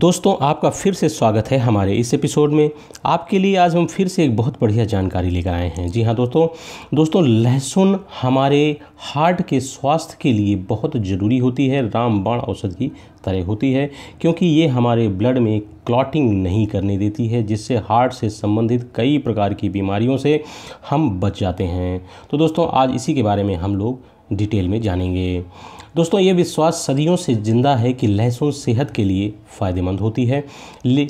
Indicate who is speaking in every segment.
Speaker 1: दोस्तों आपका फिर से स्वागत है हमारे इस एपिसोड में आपके लिए आज हम फिर से एक बहुत बढ़िया जानकारी लेकर आए हैं जी हाँ दोस्तों दोस्तों लहसुन हमारे हार्ट के स्वास्थ्य के लिए बहुत ज़रूरी होती है रामबाण औषध की तरह होती है क्योंकि ये हमारे ब्लड में क्लॉटिंग नहीं करने देती है जिससे हार्ट से संबंधित कई प्रकार की बीमारियों से हम बच जाते हैं तो दोस्तों आज इसी के बारे में हम लोग डिटेल में जानेंगे दोस्तों ये विश्वास सदियों से ज़िंदा है कि लहसुन सेहत के लिए फ़ायदेमंद होती है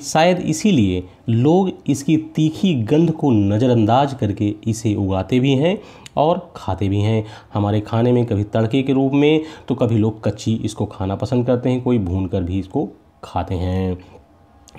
Speaker 1: शायद इसीलिए लोग इसकी तीखी गंध को नज़रअंदाज करके इसे उगाते भी हैं और खाते भी हैं हमारे खाने में कभी तड़के के रूप में तो कभी लोग कच्ची इसको खाना पसंद करते हैं कोई भून कर भी इसको खाते हैं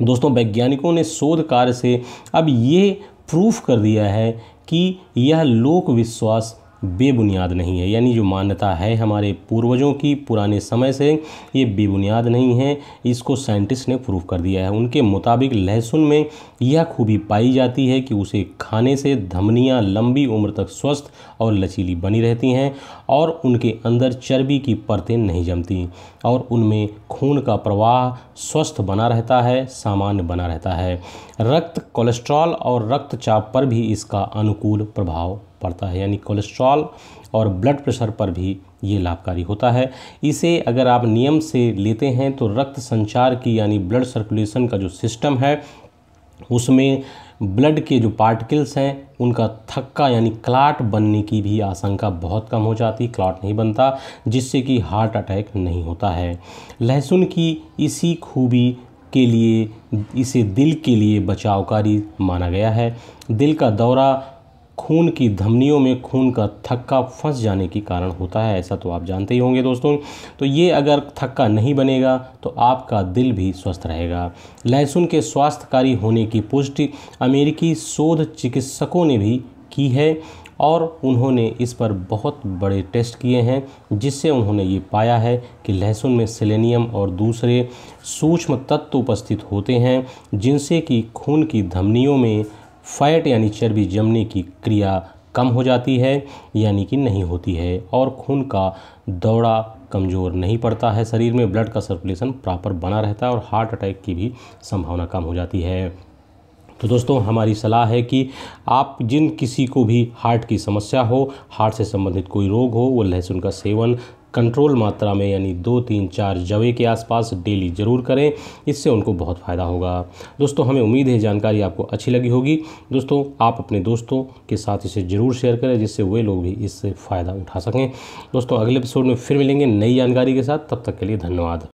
Speaker 1: दोस्तों वैज्ञानिकों ने शोध कार्य से अब ये प्रूफ कर दिया है कि यह लोक विश्वास बेबुनियाद नहीं है यानी जो मान्यता है हमारे पूर्वजों की पुराने समय से ये बेबुनियाद नहीं है इसको साइंटिस्ट ने प्रूव कर दिया है उनके मुताबिक लहसुन में यह खूबी पाई जाती है कि उसे खाने से धमनियाँ लंबी उम्र तक स्वस्थ और लचीली बनी रहती हैं और उनके अंदर चर्बी की परतें नहीं जमती और उनमें खून का प्रवाह स्वस्थ बना रहता है सामान्य बना रहता है रक्त कोलेस्ट्रॉल और रक्तचाप पर भी इसका अनुकूल प्रभाव पड़ता है यानी कोलेस्ट्रॉल और ब्लड प्रेशर पर भी ये लाभकारी होता है इसे अगर आप नियम से लेते हैं तो रक्त संचार की यानी ब्लड सर्कुलेशन का जो सिस्टम है उसमें ब्लड के जो पार्टिकल्स हैं उनका थक्का यानी क्लाट बनने की भी आशंका बहुत कम हो जाती क्लाट नहीं बनता जिससे कि हार्ट अटैक नहीं होता है लहसुन की इसी खूबी के लिए इसे दिल के लिए बचावकारी माना गया है दिल का दौरा खून की धमनियों में खून का थक्का फंस जाने के कारण होता है ऐसा तो आप जानते ही होंगे दोस्तों तो ये अगर थक्का नहीं बनेगा तो आपका दिल भी स्वस्थ रहेगा लहसुन के स्वास्थ्यकारी होने की पुष्टि अमेरिकी शोध चिकित्सकों ने भी की है और उन्होंने इस पर बहुत बड़े टेस्ट किए हैं जिससे उन्होंने ये पाया है कि लहसुन में सेलेनियम और दूसरे सूक्ष्म तत्व उपस्थित होते हैं जिनसे कि खून की धमनियों में फैट यानी चर्बी जमने की क्रिया कम हो जाती है यानी कि नहीं होती है और खून का दौड़ा कमज़ोर नहीं पड़ता है शरीर में ब्लड का सर्कुलेशन प्रॉपर बना रहता है और हार्ट अटैक की भी संभावना कम हो जाती है तो दोस्तों हमारी सलाह है कि आप जिन किसी को भी हार्ट की समस्या हो हार्ट से संबंधित कोई रोग हो वो लहसुन का सेवन कंट्रोल मात्रा में यानी दो तीन चार जवे के आसपास डेली ज़रूर करें इससे उनको बहुत फ़ायदा होगा दोस्तों हमें उम्मीद है जानकारी आपको अच्छी लगी होगी दोस्तों आप अपने दोस्तों के साथ इसे ज़रूर शेयर करें जिससे वे लोग भी इससे फ़ायदा उठा सकें दोस्तों अगले एपिसोड में फिर मिलेंगे नई जानकारी के साथ तब तक के लिए धन्यवाद